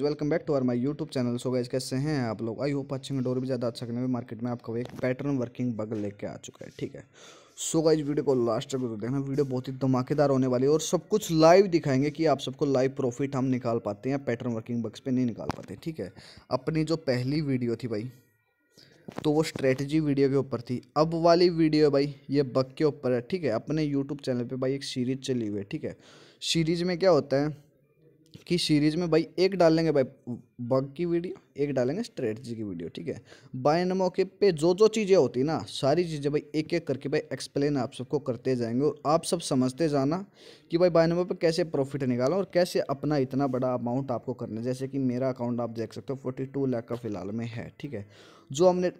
welcome back to our my YouTube channel so guys कैसे हैं आप लोग आई होप अच्छे में डोर भी ज़्यादा अच्छा करने में मार्केट में आपको एक पैटर्न वर्किंग बग लेके आ चुका है ठीक है सो so गाइज वीडियो को लास्ट तक देखना वीडियो बहुत ही धमाकेदार होने वाली है और सब कुछ लाइव दिखाएंगे कि आप सबको लाइव प्रॉफिट हम निकाल पाते हैं पैटर्न वर्किंग बग्स पर नहीं निकाल पाते ठीक है अपनी जो पहली वीडियो थी भाई तो वो स्ट्रेटजी वीडियो के ऊपर थी अब वाली वीडियो भाई ये बग के ऊपर है ठीक है अपने यूट्यूब चैनल पर भाई एक सीरीज चली हुई है ठीक है सीरीज में क्या होता है की सीरीज़ में भाई एक डालेंगे भाई बग की वीडियो एक डालेंगे स्ट्रेटजी की वीडियो ठीक है बायनमो के पे जो जो चीज़ें होती ना सारी चीज़ें भाई एक एक करके भाई एक्सप्लेन आप सबको करते जाएंगे और आप सब समझते जाना कि भाई बायनमो पे कैसे प्रॉफिट निकालो और कैसे अपना इतना बड़ा अमाउंट आपको करना है जैसे कि मेरा अकाउंट आप देख सकते हो फोर्टी टू लाख का फिलहाल में है ठीक है जो हमने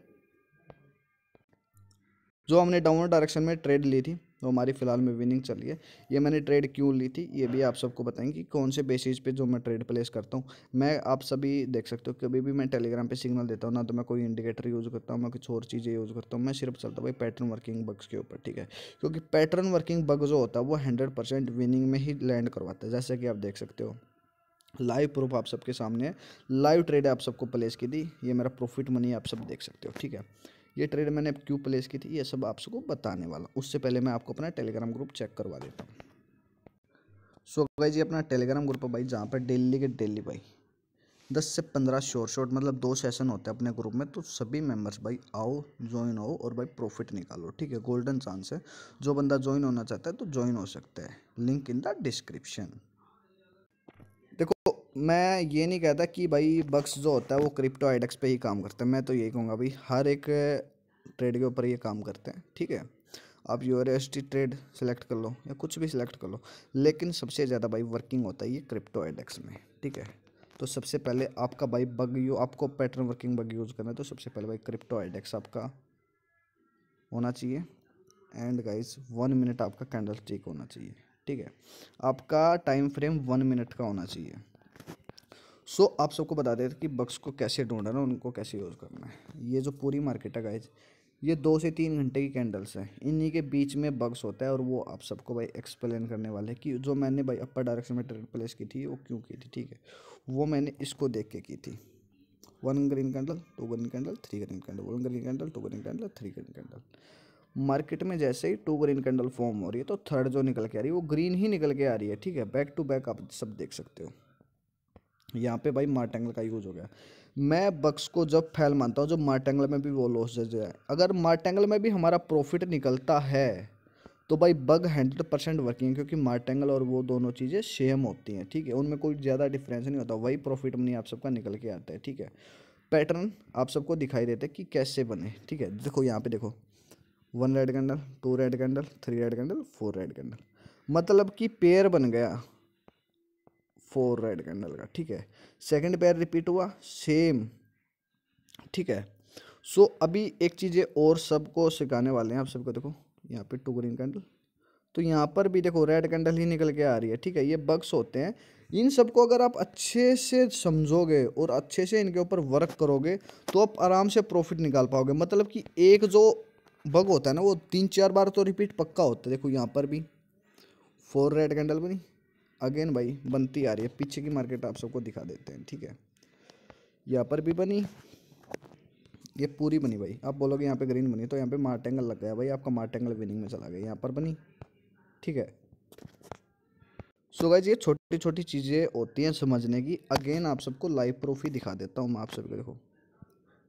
जो हमने डाउनवर्ड डायरेक्शन में ट्रेड ली थी तो हमारी फ़िलहाल में विनिंग चल रही है ये मैंने ट्रेड क्यों ली थी ये भी आप सबको बताएंगे कि कौन से बेसिस पे जो मैं ट्रेड प्लेस करता हूँ मैं आप सभी देख सकते हो कभी भी मैं टेलीग्राम पे सिग्नल देता हूँ ना तो मैं कोई इंडिकेटर यूज़ करता हूँ मैं कुछ और चीज़ें यूज़ करता हूँ मैं सिर्फ चलता हूँ भाई पैटर्न वर्किंग बग्स के ऊपर ठीक है क्योंकि पैटर्न वर्किंग बग जो होता है वो हंड्रेड परसेंट विनिंग में ही लैंड करवाता है जैसे कि आप देख सकते हो लाइव प्रूफ आप सबके सामने है लाइव ट्रेड आप सबको प्लेस की दी ये मेरा प्रॉफिट मनी आप सब देख सकते हो ठीक है ये ट्रेड मैंने क्यों प्लेस की थी ये सब आपको बताने वाला उससे पहले मैं आपको अपना टेलीग्राम ग्रुप चेक करवा देता हूँ सो so, जी अपना टेलीग्राम ग्रुप है भाई जहाँ पर डेली के डेली भाई दस से पंद्रह शॉर्ट शॉर्ट मतलब दो सेशन होते हैं अपने ग्रुप में तो सभी मेंबर्स भाई आओ ज्वाइन हो और भाई प्रॉफिट निकालो ठीक है गोल्डन चांस है जो बंदा ज्वाइन होना चाहता है तो ज्वाइन हो सकता है लिंक इन द डिस्क्रिप्शन मैं ये नहीं कहता कि भाई बक्स जो होता है वो क्रिप्टो आइडेक्स पे ही काम करते हैं मैं तो यही कहूँगा भाई हर एक ट्रेड के ऊपर ये काम करते हैं ठीक है आप यू ट्रेड सेलेक्ट कर लो या कुछ भी सिलेक्ट कर लो लेकिन सबसे ज़्यादा भाई वर्किंग होता है ये क्रिप्टो आइडेक्स में ठीक है तो सबसे पहले आपका भाई बग यू आपको पैटर्न वर्किंग बग यूज़ करना है तो सबसे पहले भाई क्रिप्टो आइडेक्स आपका होना चाहिए एंड गाइस वन मिनट आपका कैंडल स्टिक होना चाहिए ठीक है आपका टाइम फ्रेम वन मिनट का होना चाहिए सो so, आप सबको बता देते कि बक्स को कैसे ढूंढना है उनको कैसे यूज़ करना है ये जो पूरी मार्केट है गाइज ये दो से तीन घंटे की कैंडल्स हैं इन्हीं के बीच में बग्स होता है और वो आप सबको भाई एक्सप्लेन करने वाले हैं कि जो मैंने भाई अपर डायरेक्शन में ट्रेड प्लेस की थी वो क्यों की थी ठीक है वो मैंने इसको देख के की थी one green candle two green candle three green candle one green candle two green candle three green candle market में जैसे ही टू ग्रीन कैंडल फॉर्म हो रही है तो थर्ड जो निकल के आ रही है वो ग्रीन ही निकल के आ रही है ठीक है बैक टू बैक आप सब देख सकते हो यहाँ पे भाई मार्टेंगल का यूज़ हो गया मैं बक्स को जब फैल मानता हूँ जब मार्टेंगल में भी वो लॉस जज है अगर मार्टेंगल में भी हमारा प्रॉफिट निकलता है तो भाई बग हंड्रेड परसेंट वर्किंग है क्योंकि मार्टेंगल और वो दोनों चीज़ें सेम होती हैं ठीक है उनमें कोई ज़्यादा डिफरेंस नहीं होता वही प्रॉफिट मनी आप सबका निकल के आता है ठीक है पैटर्न आप सबको दिखाई देते कि कैसे बने ठीक है देखो यहाँ पे देखो one red candle two red candle three red candle four red candle मतलब कि पेयर बन गया फोर रेड कैंडल का ठीक है सेकंड पेयर रिपीट हुआ सेम ठीक है सो so, अभी एक चीज़ें और सबको सिखाने वाले हैं आप सबको देखो यहाँ पे टू ग्रीन कैंडल तो यहाँ पर भी देखो रेड कैंडल ही निकल के आ रही है ठीक है ये बग्स होते हैं इन सबको अगर आप अच्छे से समझोगे और अच्छे से इनके ऊपर वर्क करोगे तो आप आराम से प्रॉफिट निकाल पाओगे मतलब कि एक जो बग होता है ना वो तीन चार बार तो रिपीट पक्का होता है देखो यहाँ पर भी फोर रेड कैंडल बनी अगेन भाई बनती आ रही है पीछे की मार्केट आप सबको दिखा देते हैं ठीक है यहाँ पर भी बनी ये पूरी बनी भाई आप बोलोगे यहाँ पे ग्रीन बनी तो यहाँ पे मार्टेंगल लग गया भाई आपका मार्टेंगल विनिंग में चला गया यहाँ पर बनी ठीक है सो भाई ये छोटी छोटी चीज़ें होती हैं समझने की अगेन आप सबको लाइव प्रूफ ही दिखा देता हूँ मैं आप सबको देखो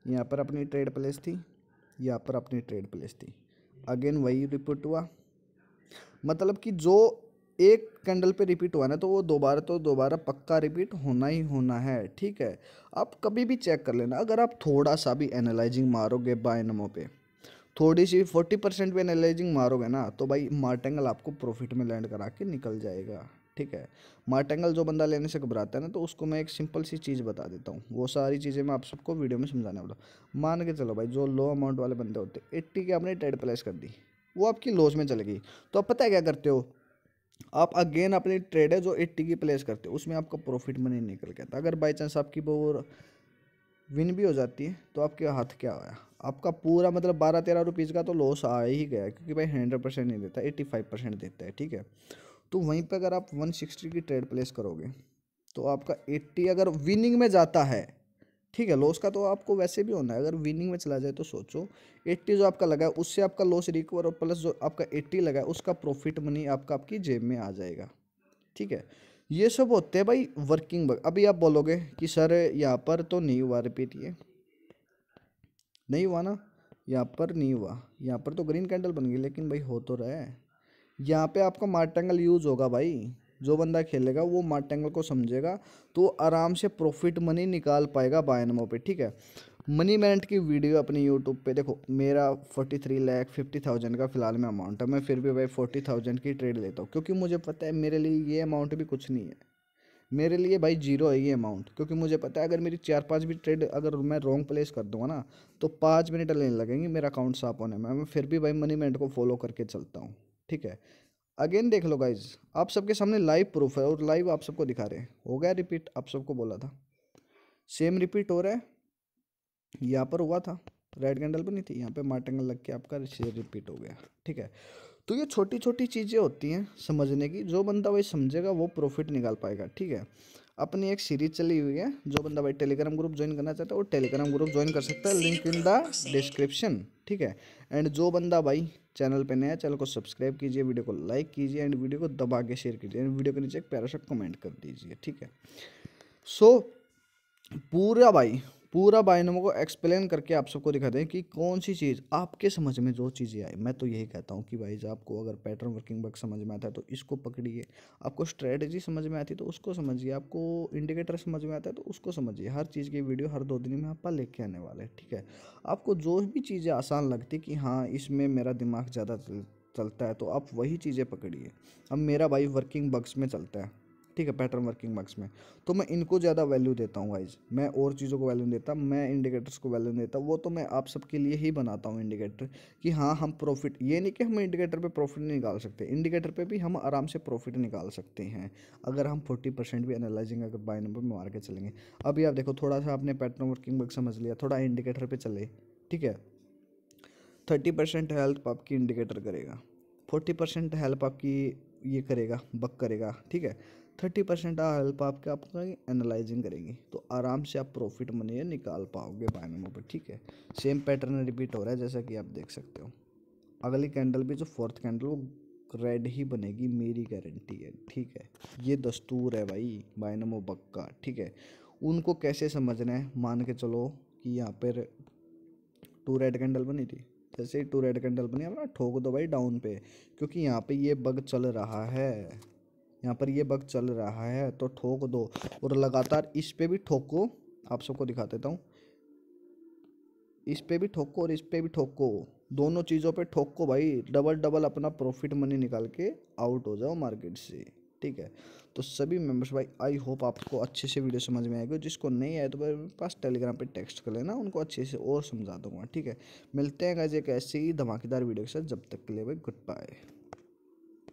यहाँ पर अपनी ट्रेड प्लेस थी यहाँ पर अपनी ट्रेड प्लेस थी अगेन वही रिपोर्ट हुआ मतलब कि जो एक कैंडल पे रिपीट हुआ ना तो वो दोबारा तो दोबारा पक्का रिपीट होना ही होना है ठीक है आप कभी भी चेक कर लेना अगर आप थोड़ा सा भी एनालाइजिंग मारोगे बायनमो पे थोड़ी सी फोर्टी परसेंट भी एनालाइजिंग मारोगे ना तो भाई मार्टेंगल आपको प्रॉफिट में लैंड करा के निकल जाएगा ठीक है मार्टेंगल जो बंदा लेने से घबराता है ना तो उसको मैं एक सिंपल सी चीज़ बता देता हूँ वो सारी चीज़ें मैं आप सबको वीडियो में समझाने वाला मान के चलो भाई जो लो अमाउंट वाले बंदे होते एट्टी के आपने ट्रेड प्लेस कर दी वो आपकी लॉज में चले गई तो आप पता है क्या करते हो आप अगेन अपनी ट्रेड है जो एट्टी की प्लेस करते हो उसमें आपका प्रॉफिट मनी निकल गया था अगर बाई चांस आपकी वो विन भी हो जाती है तो आपके हाथ क्या आया आपका पूरा मतलब बारह तेरह रुपीज़ का तो लॉस आ ही गया क्योंकि भाई हंड्रेड परसेंट नहीं देता एट्टी फाइव परसेंट देता है ठीक है तो वहीं पर अगर आप वन सिक्सटी की ट्रेड प्लेस करोगे तो आपका एट्टी अगर विनिंग में जाता है ठीक है लॉस का तो आपको वैसे भी होना है अगर विनिंग में चला जाए तो सोचो एट्टी जो आपका लगा है उससे आपका लॉस रिकवर और प्लस जो आपका एट्टी लगा है उसका प्रॉफिट मनी आपका आपकी जेब में आ जाएगा ठीक है ये सब होते हैं भाई वर्किंग वर्क अभी आप बोलोगे कि सर यहाँ पर तो नहीं हुआ रिपीट ये नहीं हुआ ना यहाँ पर नहीं हुआ यहाँ पर तो ग्रीन कैंडल बन गई लेकिन भाई हो तो रहा है यहाँ पर आपका मार्टेंगल यूज़ होगा भाई जो बंदा खेलेगा वो मार्टेंगल को समझेगा तो आराम से प्रॉफिट मनी निकाल पाएगा बायनमो पे ठीक है मनी मैनेट की वीडियो अपने यूट्यूब पे देखो मेरा forty three lakh fifty thousand का फिलहाल में अमाउंट है मैं फिर भी भाई फोर्टी थाउजेंड की ट्रेड लेता हूँ क्योंकि मुझे पता है मेरे लिए ये अमाउंट भी कुछ नहीं है मेरे लिए भाई जीरो है ये अमाउंट क्योंकि मुझे पता है अगर मेरी चार पाँच भी ट्रेड अगर मैं रॉन्ग प्लेस कर दूंगा ना तो पाँच मिनट लेने लगेंगे मेरा अकाउंट साफ होने में मैं फिर भी भाई मनी मैनेट को फॉलो करके चलता हूँ ठीक है अगेन देख लो गाइज आप सबके सामने लाइव प्रूफ है और लाइव आप सबको दिखा रहे हैं हो गया रिपीट आप सबको बोला था सेम रिपीट हो रहा है यहाँ पर हुआ था रेड कैंडल पर नहीं थी यहाँ पे मार्टेंगल लग के आपका रिपीट हो गया ठीक है तो ये छोटी छोटी चीज़ें होती हैं समझने की जो बंदा वही समझेगा वो प्रॉफिट निकाल पाएगा ठीक है अपनी एक सीरीज चली हुई है जो बंदा भाई टेलीग्राम ग्रुप ज्वाइन करना चाहता है वो टेलीग्राम ग्रुप ज्वाइन कर सकता है लिंक इन द डिस्क्रिप्शन ठीक है एंड जो बंदा भाई चैनल पे नया चैनल को सब्सक्राइब कीजिए वीडियो को लाइक कीजिए एंड वीडियो को दबा के शेयर कीजिए एंड वीडियो के नीचे एक पैराशा कमेंट कर दीजिए ठीक है सो so, पूरा भाई पूरा बायनमो को एक्सप्लेन करके आप सबको दिखा दें कि कौन सी चीज़ आपके समझ में जो चीज़ें आई मैं तो यही कहता हूँ कि भाई जब आपको अगर पैटर्न वर्किंग वर्क समझ में आता है तो इसको पकड़िए आपको स्ट्रेटजी समझ में आती है तो उसको समझिए आपको इंडिकेटर समझ में आता है तो उसको समझिए हर चीज़ की वीडियो हर दो दिन में आप लेके आने वाले हैं ठीक है आपको जो भी चीज़ें आसान लगती कि हाँ इसमें मेरा दिमाग ज़्यादा चलता है तो आप वही चीज़ें पकड़िए अब मेरा भाई वर्किंग बग्स में चलता है ठीक है पैटर्न वर्किंग मार्क्स में तो मैं इनको ज़्यादा वैल्यू देता हूँ वाइज मैं और चीज़ों को वैल्यू देता मैं इंडिकेटर्स को वैल्यू देता वो तो मैं आप सबके लिए ही बनाता हूँ इंडिकेटर कि हाँ हम प्रॉफिट ये नहीं कि हम इंडिकेटर पे प्रॉफिट नहीं निकाल सकते इंडिकेटर पे भी हम आराम से प्रॉफिट निकाल सकते हैं अगर हम फोर्टी परसेंट भी एनालाइजिंग अगर बाई नंबर में मार के चलेंगे अभी आप देखो थोड़ा सा आपने पैटर्न वर्किंग वर्क समझ लिया थोड़ा इंडिकेटर पर चले ठीक है थर्टी परसेंट हेल्प आपकी इंडिकेटर करेगा फोर्टी परसेंट हेल्प आपकी ये करेगा बक करेगा ठीक है थर्टी परसेंट हेल्प आपके आपका एनालाइजिंग करेगी तो आराम से आप प्रॉफिट मनी निकाल पाओगे बाइनमो पर ठीक है सेम पैटर्न रिपीट हो रहा है जैसा कि आप देख सकते हो अगली कैंडल भी जो फोर्थ कैंडल वो रेड ही बनेगी मेरी गारंटी है ठीक है ये दस्तूर है भाई बाइनमो बक्का ठीक है उनको कैसे समझना है मान के चलो कि यहाँ पर टू रेड कैंडल बनी थी जैसे ही टू रेड कैंडल बनी अपना ठोक दो भाई डाउन पे क्योंकि यहाँ पे ये बग चल रहा है यहाँ पर ये बग चल रहा है तो ठोक दो और लगातार इस पर भी ठोको आप सबको दिखा देता हूँ इस पर भी ठोको और इस पर भी ठोको दोनों चीज़ों पे ठोको भाई डबल डबल अपना प्रॉफिट मनी निकाल के आउट हो जाओ मार्केट से ठीक है तो सभी मेंबर्स भाई आई होप आपको अच्छे से वीडियो समझ में आएगी जिसको नहीं आए तो भाई मेरे पास टेलीग्राम पे टेक्स्ट कर लेना उनको अच्छे से और समझा दूंगा ठीक है मिलते हैं गाइज एक ऐसे ही धमाकेदार वीडियो के साथ जब तक के लिए भाई गुड बाय